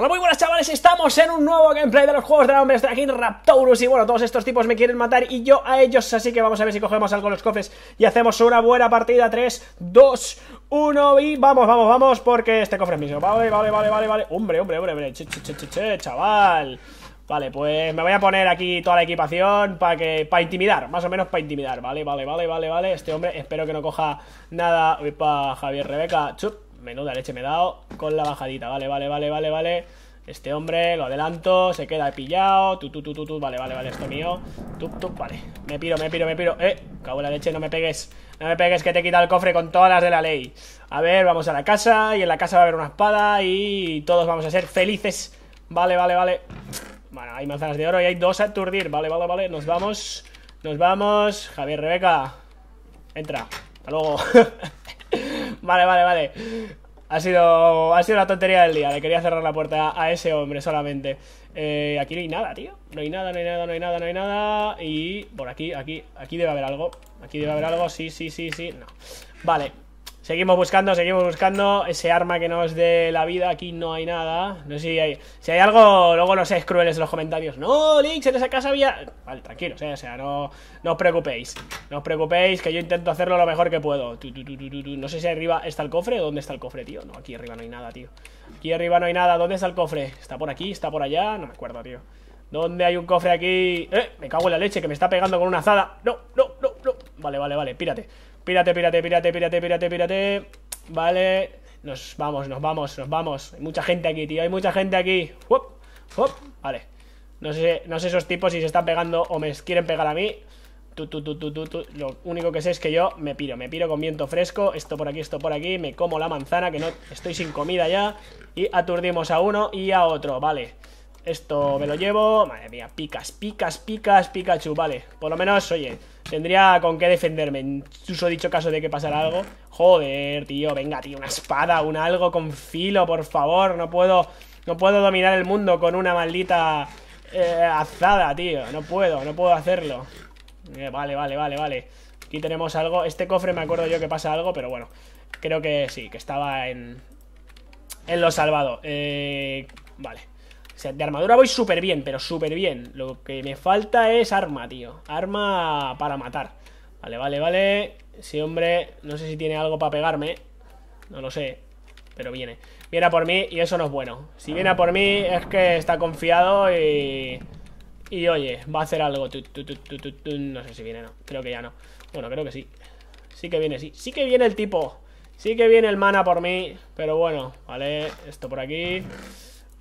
Hola, muy buenas chavales, estamos en un nuevo gameplay de los juegos de la hombre, estoy aquí y bueno, todos estos tipos me quieren matar y yo a ellos, así que vamos a ver si cogemos algo en los cofres y hacemos una buena partida, 3, 2, 1 y vamos, vamos, vamos, porque este cofre es mío, vale, vale, vale, vale, hombre, hombre, hombre, chaval... Vale, pues me voy a poner aquí toda la equipación para que para intimidar, más o menos para intimidar, vale, vale, vale, vale, vale. Este hombre espero que no coja nada. Uy, para Javier Rebeca. Chup, Menuda leche me he dado con la bajadita. Vale, vale, vale, vale, vale. Este hombre, lo adelanto, se queda pillado. Tu, tu, tu, tu, tu. Vale, vale, vale, esto mío. Tú, vale. Me piro, me piro, me piro. Eh, cago la leche, no me pegues. No me pegues que te quita el cofre con todas las de la ley. A ver, vamos a la casa. Y en la casa va a haber una espada. Y todos vamos a ser felices. Vale, vale, vale. Bueno, hay manzanas de oro y hay dos a aturdir. Vale, vale, vale. Nos vamos. Nos vamos. Javier, Rebeca. Entra. Hasta luego. Vale, vale, vale. Ha sido, ha sido la tontería del día. Le quería cerrar la puerta a ese hombre solamente. Eh, aquí no hay nada, tío. No hay nada, no hay nada, no hay nada, no hay nada. Y por aquí, aquí, aquí debe haber algo. Aquí debe haber algo. Sí, sí, sí, sí. No. Vale. Seguimos buscando, seguimos buscando ese arma que nos dé la vida. Aquí no hay nada. No sé si hay, si hay algo, luego no seáis crueles en los comentarios. No, Lynx, en esa casa había... Vale, tranquilos, eh, o sea, no, no os preocupéis. No os preocupéis, que yo intento hacerlo lo mejor que puedo. no sé si arriba está el cofre o dónde está el cofre, tío. No, aquí arriba no hay nada, tío. Aquí arriba no hay nada. ¿Dónde está el cofre? ¿Está por aquí? ¿Está por allá? No me acuerdo, tío. ¿Dónde hay un cofre aquí? ¡Eh! Me cago en la leche, que me está pegando con una azada. No, no, no, no. Vale, vale, vale, pírate. Pírate, pírate, pírate, pírate, pírate, pírate. Vale. Nos vamos, nos vamos, nos vamos. Hay mucha gente aquí, tío. Hay mucha gente aquí. Vale. No sé, no sé esos tipos si se están pegando o me quieren pegar a mí. Tú, tú, tú, Lo único que sé es que yo me piro, me piro con viento fresco. Esto por aquí, esto por aquí. Me como la manzana, que no estoy sin comida ya. Y aturdimos a uno y a otro, vale. Esto me lo llevo. Madre mía, picas, picas, picas, Pikachu, vale. Por lo menos, oye tendría con qué defenderme. Incluso dicho caso de que pasara algo. Joder, tío, venga, tío, una espada, un algo con filo, por favor. No puedo, no puedo dominar el mundo con una maldita eh, azada, tío. No puedo, no puedo hacerlo. Eh, vale, vale, vale, vale. Aquí tenemos algo. Este cofre me acuerdo yo que pasa algo, pero bueno. Creo que sí, que estaba en... En lo salvado. Eh, vale. O sea, de armadura voy súper bien, pero súper bien. Lo que me falta es arma, tío. Arma para matar. Vale, vale, vale. Sí, hombre, no sé si tiene algo para pegarme. No lo sé. Pero viene. Viene a por mí y eso no es bueno. Si viene a por mí es que está confiado y... Y oye, va a hacer algo. no sé si viene, no. Creo que ya no. Bueno, creo que sí. Sí que viene, sí. Sí que viene el tipo. Sí que viene el mana por mí. Pero bueno, vale. Esto por aquí.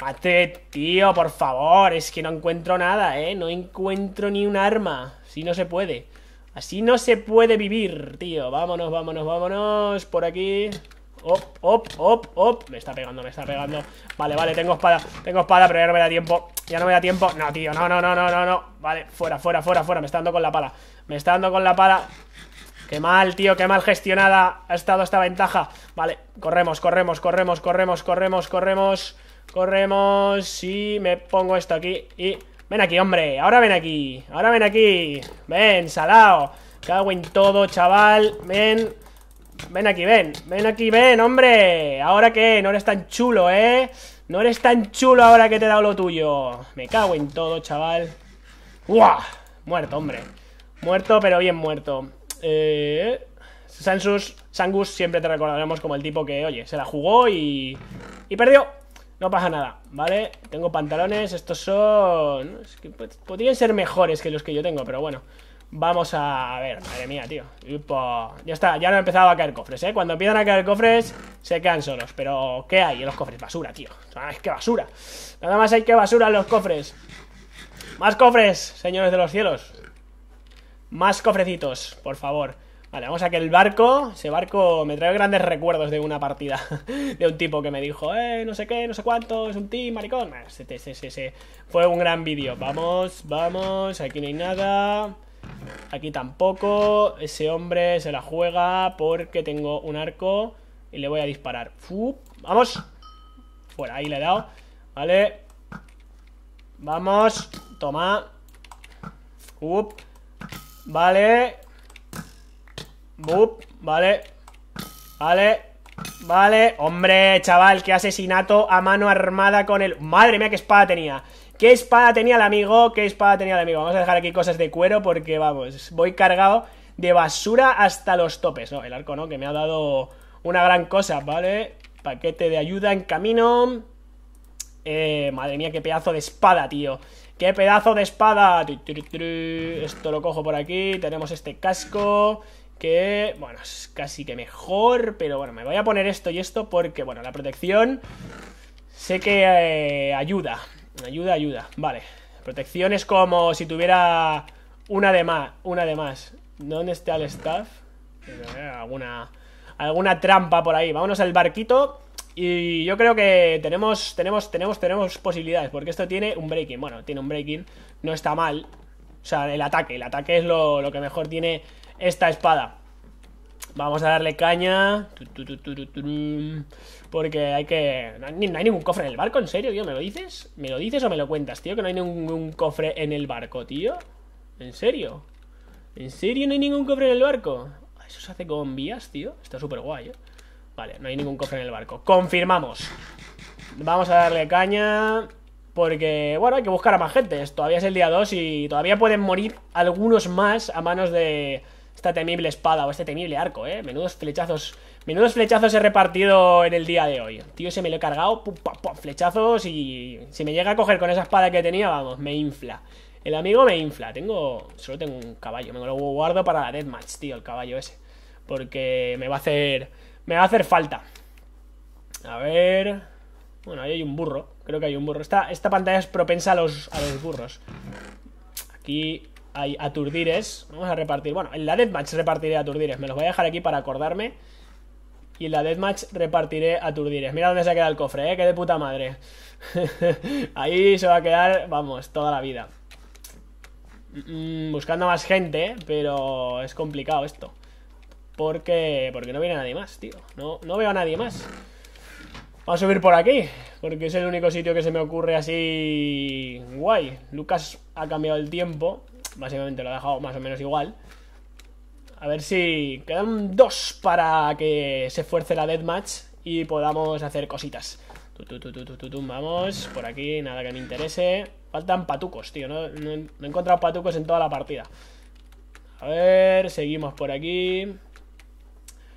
Mate, tío, por favor, es que no encuentro nada, ¿eh? No encuentro ni un arma. Así no se puede. Así no se puede vivir, tío. Vámonos, vámonos, vámonos. Por aquí. Op, op, op, op. Me está pegando, me está pegando. Vale, vale, tengo espada. Tengo espada, pero ya no me da tiempo. Ya no me da tiempo. No, tío, no, no, no, no, no, no. Vale, fuera, fuera, fuera, fuera. Me está dando con la pala. Me está dando con la pala. Qué mal, tío, qué mal gestionada ha estado esta ventaja. Vale, corremos, corremos, corremos, corremos, corremos, corremos. Corremos y me pongo esto aquí y... Ven aquí, hombre, ahora ven aquí Ahora ven aquí, ven, salao Cago en todo, chaval Ven, ven aquí, ven Ven aquí, ven, hombre Ahora que, no eres tan chulo, eh No eres tan chulo ahora que te he dado lo tuyo Me cago en todo, chaval ¡Uah! Muerto, hombre Muerto, pero bien muerto Eh... Sansus, Sangus siempre te recordaremos como el tipo que, oye, se la jugó y... Y perdió no pasa nada, ¿vale? Tengo pantalones, estos son... Es pues, podrían ser mejores que los que yo tengo, pero bueno Vamos a, ver, madre mía, tío Ya está, ya no han empezado a caer cofres, ¿eh? Cuando empiezan a caer cofres, se quedan solos Pero, ¿qué hay en los cofres? Basura, tío Es que basura Nada más hay que basura en los cofres Más cofres, señores de los cielos Más cofrecitos, por favor Vale, vamos a que el barco, ese barco me trae grandes recuerdos de una partida De un tipo que me dijo, eh, no sé qué, no sé cuánto, es un team, maricón Fue un gran vídeo Vamos, vamos, aquí no hay nada Aquí tampoco Ese hombre se la juega porque tengo un arco Y le voy a disparar Vamos Fuera, ahí le he dado Vale Vamos Toma Up Vale vale. Vale. Vale. Hombre, chaval, qué asesinato a mano armada con el... Madre mía, qué espada tenía. ¿Qué espada tenía el amigo? ¿Qué espada tenía el amigo? Vamos a dejar aquí cosas de cuero porque, vamos, voy cargado de basura hasta los topes. No, el arco no, que me ha dado una gran cosa, ¿vale? Paquete de ayuda en camino. Eh, madre mía, qué pedazo de espada, tío. ¡Qué pedazo de espada! Esto lo cojo por aquí. Tenemos este casco que, bueno, es casi que mejor, pero bueno, me voy a poner esto y esto porque, bueno, la protección sé que eh, ayuda, ayuda, ayuda, vale. Protección es como si tuviera una de más, una de más. ¿Dónde está el staff? Eh, alguna, alguna trampa por ahí. Vámonos al barquito. Y yo creo que tenemos, tenemos, tenemos, tenemos posibilidades, porque esto tiene un breaking. Bueno, tiene un breaking, no está mal. O sea, el ataque, el ataque es lo, lo que mejor tiene esta espada. Vamos a darle caña. Porque hay que... No hay ningún cofre en el barco, ¿en serio, tío? ¿Me lo dices? ¿Me lo dices o me lo cuentas, tío? Que no hay ningún cofre en el barco, tío. ¿En serio? ¿En serio no hay ningún cofre en el barco? Ah, eso se hace con vías, tío. Está súper guay, ¿eh? Vale, no hay ningún cofre en el barco. Confirmamos. Vamos a darle caña. Porque, bueno, hay que buscar a más gente. Todavía es el día 2 y todavía pueden morir algunos más a manos de esta temible espada o este temible arco, ¿eh? Menudos flechazos, menudos flechazos he repartido en el día de hoy. Tío, se me lo he cargado, flechazos y si me llega a coger con esa espada que tenía, vamos, me infla. El amigo me infla, tengo, solo tengo un caballo, me lo guardo para la deathmatch, tío, el caballo ese. Porque me va a hacer, me va a hacer falta. A ver... Bueno, ahí hay un burro, creo que hay un burro. Esta, esta pantalla es propensa los, a los burros. Aquí a aturdires. Vamos a repartir. Bueno, en la Deathmatch repartiré Aturdires. Me los voy a dejar aquí para acordarme. Y en la Deathmatch repartiré Aturdires. Mira dónde se ha quedado el cofre, ¿eh? Que de puta madre. Ahí se va a quedar, vamos, toda la vida. Mm, buscando más gente, pero es complicado esto. Porque, porque no viene nadie más, tío. No, no veo a nadie más. Vamos a subir por aquí, porque es el único sitio que se me ocurre así guay. Lucas ha cambiado el tiempo básicamente lo he dejado más o menos igual. A ver si quedan dos para que se fuerce la deathmatch y podamos hacer cositas. Vamos, por aquí, nada que me interese. Faltan patucos, tío. No, no, he encontrado patucos en toda la partida. A ver, seguimos por aquí.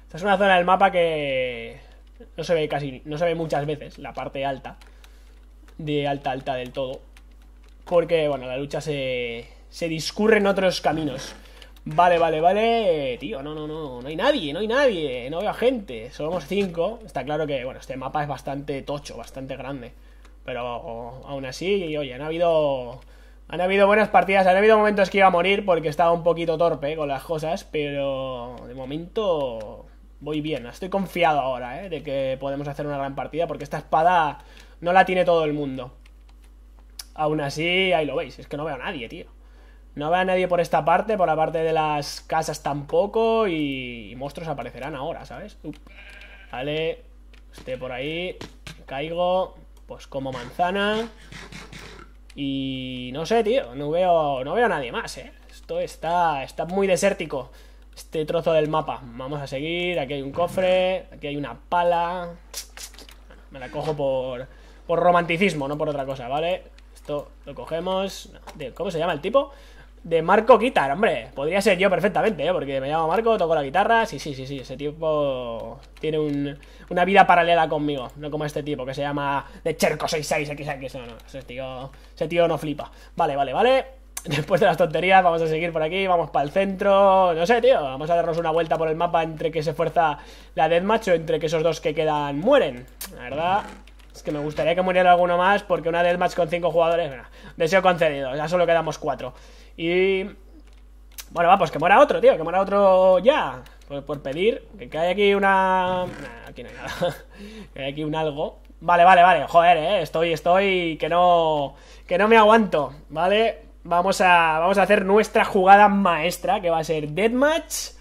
Esta es una zona del mapa que no se ve casi, no se ve muchas veces, la parte alta. De alta, alta del todo. Porque, bueno, la lucha se, se discurren otros caminos. Vale, vale, vale. Tío, no, no, no. No hay nadie, no hay nadie. No veo gente. Somos cinco. Está claro que, bueno, este mapa es bastante tocho, bastante grande. Pero aún así, oye, han habido. Han habido buenas partidas, han habido momentos que iba a morir porque estaba un poquito torpe con las cosas, pero de momento voy bien. Estoy confiado ahora, ¿eh? De que podemos hacer una gran partida porque esta espada no la tiene todo el mundo. Aún así, ahí lo veis, es que no veo a nadie, tío. No vea a nadie por esta parte, por la parte de las casas tampoco. Y, monstruos aparecerán ahora, ¿sabes? Vale, esté por ahí. Caigo. Pues como manzana. Y no sé, tío. No veo, no veo a nadie más, ¿eh? Esto está, está muy desértico. Este trozo del mapa. Vamos a seguir. Aquí hay un cofre. Aquí hay una pala. me la cojo por, por romanticismo, no por otra cosa, ¿vale? Esto lo cogemos. ¿Cómo se llama el tipo? De Marco Guitar, hombre. Podría ser yo perfectamente, ¿eh? Porque me llamo Marco, toco la guitarra. Sí, sí, sí, sí. Ese tipo tiene una vida paralela conmigo. No como este tipo que se llama de Cherco66XX. No, no. Ese tío, ese tío no flipa. Vale, vale, vale. Después de las tonterías, vamos a seguir por aquí. Vamos para el centro. No sé, tío. Vamos a darnos una vuelta por el mapa entre que se fuerza la Deathmatch o entre que esos dos que quedan mueren. La verdad, es que me gustaría que muriera alguno más porque una del con 5 jugadores... deseo concedido, ya solo quedamos 4. Y... Bueno, va, pues que muera otro, tío, que muera otro ya. Por, pedir, que, caiga aquí una... aquí no hay nada. que hay aquí un algo. Vale, vale, vale, joder, eh, estoy, estoy, que no... Que no me aguanto, ¿vale? Vamos a, vamos a hacer nuestra jugada maestra, que va a ser Deathmatch...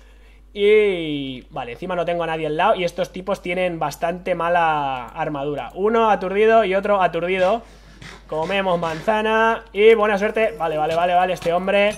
Y... Vale, encima no tengo a nadie al lado y estos tipos tienen bastante mala armadura. Uno aturdido y otro aturdido. Comemos manzana y buena suerte. Vale, vale, vale, vale, este hombre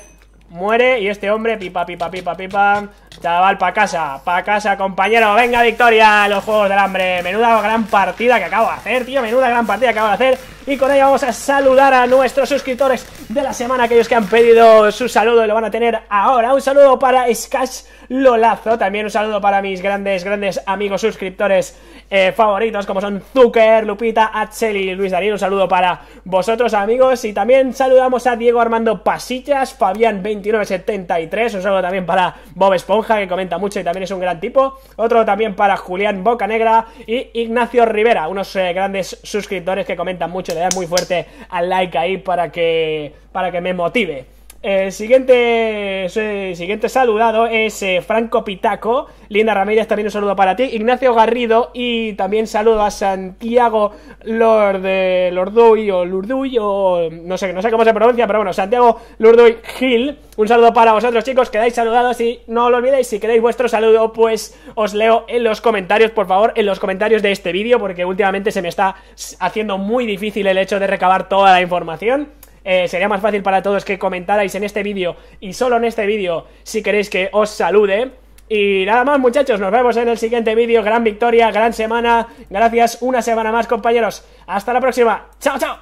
muere y este hombre pipa, pipa, pipa, pipa. Chaval, pa' casa, pa' casa, compañero. Venga, victoria los Juegos del Hambre. Menuda gran partida que acabo de hacer, tío. Menuda gran partida que acabo de hacer y con ella vamos a saludar a nuestros suscriptores de la semana, aquellos que han pedido su saludo y lo van a tener ahora. Un saludo para Skash Lolazo, también un saludo para mis grandes, grandes amigos suscriptores eh, favoritos, como son Zucker, Lupita, Axel y Luis Darío Un saludo para vosotros, amigos. Y también saludamos a Diego Armando Pasillas, Fabián2973. Un saludo también para Bob Esponja, que comenta mucho y también es un gran tipo. Otro también para Julián Bocanegra y Ignacio Rivera, unos eh, grandes suscriptores que comentan mucho le da muy fuerte al like ahí para que, para que me motive. El eh, siguiente, siguiente saludado es eh, Franco Pitaco. Linda Ramírez, también un saludo para ti. Ignacio Garrido y también saludo a Santiago Lord, eh, o Lurduy no sé, no sé cómo se pronuncia, pero bueno, Santiago Lurduy Gil. Un saludo para vosotros, chicos. Quedáis saludados y no lo olvidéis. Si queréis vuestro saludo, pues os leo en los comentarios, por favor, en los comentarios de este vídeo, porque últimamente se me está haciendo muy difícil el hecho de recabar toda la información. Eh, sería más fácil para todos que comentarais en este vídeo y solo en este vídeo si queréis que os salude. Y nada más muchachos, nos vemos en el siguiente vídeo. Gran victoria, gran semana. Gracias una semana más compañeros. Hasta la próxima. Chao, chao.